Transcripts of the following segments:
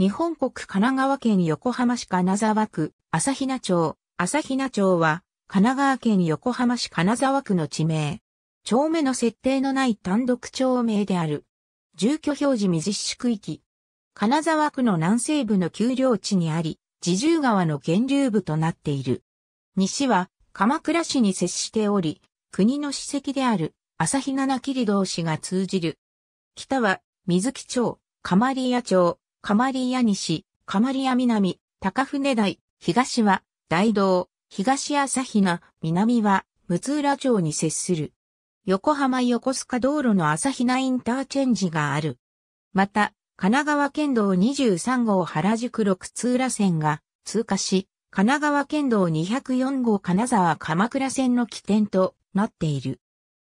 日本国神奈川県横浜市金沢区、朝比奈町、朝比奈町は、神奈川県横浜市金沢区の地名。町名の設定のない単独町名である。住居表示未実施区域。金沢区の南西部の丘陵地にあり、自重川の源流部となっている。西は鎌倉市に接しており、国の史跡である朝比奈切同市が通じる。北は水木町、鎌利屋町、カマリア西、カマリア南、高船台、東は、大道、東朝比奈、南は、六浦町に接する。横浜横須賀道路の朝比奈インターチェンジがある。また、神奈川県道23号原宿六通浦線が通過し、神奈川県道204号金沢鎌倉線の起点となっている。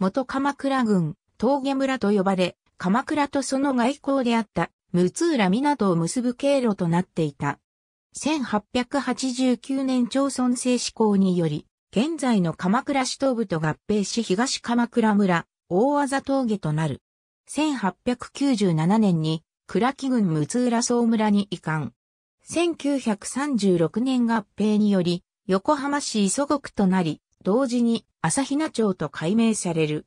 元鎌倉郡、峠村と呼ばれ、鎌倉とその外交であった六浦港を結ぶ経路となっていた。1889年町村制施行により、現在の鎌倉市東部と合併し東鎌倉村、大技峠となる。1897年に、倉木郡六浦総村に移管。1936年合併により、横浜市磯国となり、同時に朝比奈町と改名される。